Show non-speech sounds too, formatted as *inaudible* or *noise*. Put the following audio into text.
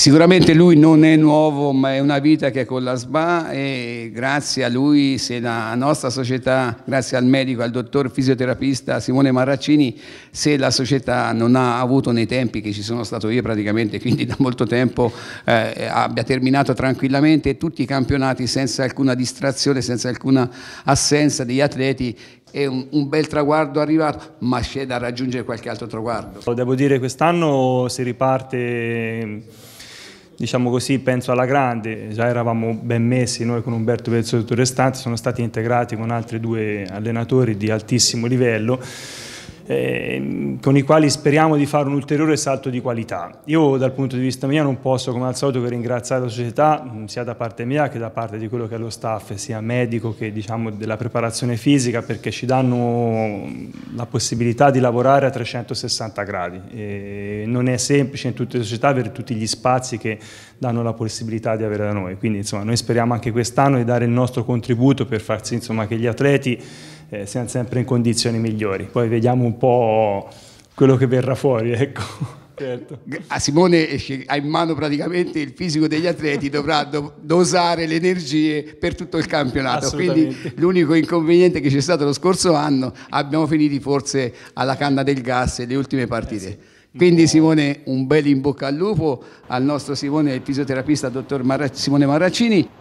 Sicuramente lui non è nuovo, ma è una vita che è con la SBA e grazie a lui, se la nostra società, grazie al medico, al dottor fisioterapista Simone Marraccini, se la società non ha avuto nei tempi che ci sono stato io praticamente, quindi da molto tempo, eh, abbia terminato tranquillamente tutti i campionati senza alcuna distrazione, senza alcuna assenza degli atleti è un, un, bel traguardo arrivato, ma c'è da raggiungere qualche altro traguardo. Devo dire quest'anno si riparte diciamo così, penso alla grande, già eravamo ben messi noi con Umberto Pezzo e il restante, sono stati integrati con altri due allenatori di altissimo livello eh, con i quali speriamo di fare un ulteriore salto di qualità. Io dal punto di vista mio non posso come al solito che ringraziare la società, mm, sia da parte mia che da parte di quello che è lo staff, sia medico che diciamo, della preparazione fisica, perché ci danno mm, la possibilità di lavorare a 360 gradi. E non è semplice in tutte le società avere tutti gli spazi che danno la possibilità di avere da noi. Quindi insomma, noi speriamo anche quest'anno di dare il nostro contributo per far sì insomma, che gli atleti eh, siamo sempre in condizioni migliori. Poi vediamo un po' quello che verrà fuori, ecco. *laughs* Certo. A ah, Simone ha in mano praticamente il fisico degli atleti, dovrà do- dosare le energie per tutto il campionato. Quindi l'unico inconveniente che c'è stato lo scorso anno, abbiamo finito forse alla canna del gas le ultime partite. Eh sì. Quindi Simone un bel in bocca al lupo al nostro Simone, il fisioterapista dottor Mara- Simone Maraccini.